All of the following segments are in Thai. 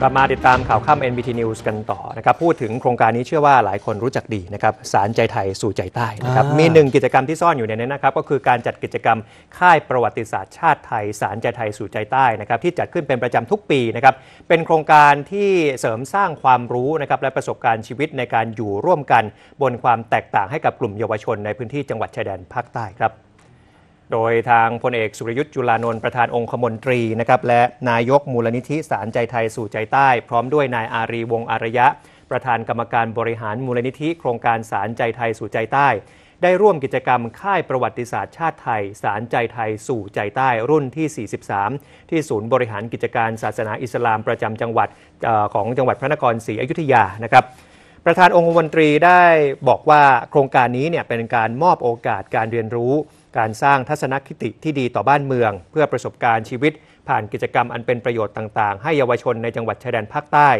กลับมาติดตามข่าวข้าม NBT News กันต่อนะครับพูดถึงโครงการนี้เชื่อว่าหลายคนรู้จักดีนะครับสารใจไทยสู่ใจใต้นะครับมีหนึ่งกิจกรรมที่ซ่อนอยู่ในนี้นะครับ ก็คือการจัดกิจกรรมค่ายประวัติศาสตร์ชาติไทยสารใจไทยสู่ใจใต้นะครับที่จัดขึ้นเป็นประจำทุกปีนะครับเป็นโครงการที่เสริมสร้างความรู้นะครับและประสบการณ์ชีวิตในการอยู่ร่วมกันบนความแตกต่าง ให้กับกลุ่มเยาวชนในพื้นที่จังหวัดชายแดนภาคใต้ครับโดยทางพลเอกสุรยุทธ์จุลานนท์ประธานองคมนตรีนะครับและนายกมูลนิธิสารใจไทยสู่ใจใต้พร้อมด้วยนายอารีวงอารยะ ประธานกรรมการบริหารมูลนิธิ โครงการสารใจไทยสู่ใจใต้ ได้ร่วมกิจกรรมค่ายประวัติศาสตร์ ชาติไทยสารใจไทยสู่ใจใต้ รุ่นที่ 43 ที่ศูนย์บริหารกิจการศาสนาอิสลามประจำจังหวัดของจังหวัดพระนครศรีอยุธยานะครับประธานองค์มนตรีได้บอกว่าโครงการนี้เนี่ย เป็นการมอบโอกาสการเรียนรู้ การสร้างทัศนคติที่ดีต่อบ้านเมือง เพื่อประสบการณ์ชีวิต ผ่านกิจกรรมอันเป็นประโยชน์ต่างๆ ให้เยาวชนในจังหวัดชายแดนภาคใต้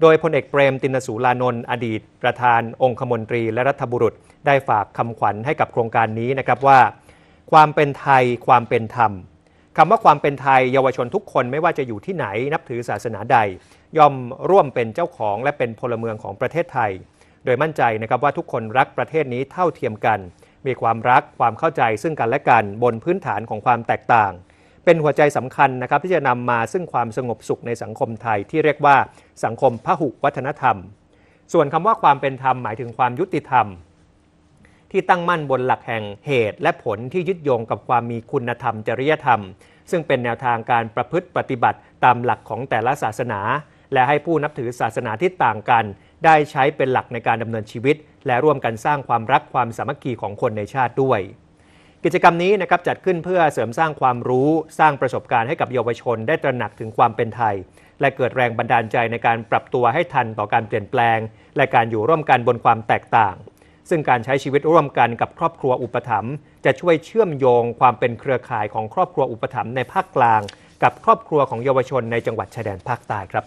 โดยพลเอกเปรมตินสูลานนท์อดีต ประธานองคมนตรีและรัฐบุรุษได้ฝากคำขวัญให้กับโครงการนี้นะครับว่า ความเป็นไทยความเป็นธรรมคำว่าความเป็นไทยเยาวชนทุกคนไม่ว่าจะอยู่ที่ไหนนับถือศาสนาใด ย่อมร่วมเป็นเจ้าของและเป็นพลเมืองของประเทศไทย โดยมั่นใจนะครับว่าทุกคนรักประเทศนี้เท่าเทียมกัน มีความรักความเข้าใจซึ่งกันและกันบนพื้นฐานของความแตกต่าง เป็นหัวใจสำคัญนะครับที่จะนำมาซึ่งความสงบสุขในสังคมไทยที่เรียกว่าสังคมพหุวัฒนธรรม ส่วนคำว่าความเป็นธรรมหมายถึงความยุติธรรมที่ตั้งมั่นบนหลักแห่งเหตุและผลที่ยึดโยงกับความมีคุณธรรมจริยธรรม ซึ่งเป็นแนวทางการประพฤติปฏิบัติตามหลักของแต่ละศาสนา และให้ผู้นับถือศาสนาที่ต่างกัน ได้ใช้เป็นหลักในการดำเนินชีวิต และร่วมกันสร้างความรักความสามัคคีของคนในชาติด้วย กิจกรรมนี้นะครับจัดขึ้นเพื่อเสริมสร้างความรู้ สร้างประสบการณ์ให้กับเยาวชนได้ตระหนักถึงความเป็นไทย และเกิดแรงบันดาลใจในการปรับตัวให้ทันต่อการเปลี่ยนแปลง และการอยู่ร่วมกันบนความแตกต่างซึ่งการใช้ชีวิตร่วมกันกับครอบครัวอุปถัมภ์จะช่วยเชื่อมโยงความเป็นเครือข่ายของครอบครัวอุปถัมภ์ในภาคกลาง กับครอบครัวของเยาวชนในจังหวัดชายแดนภาคใต้ครับ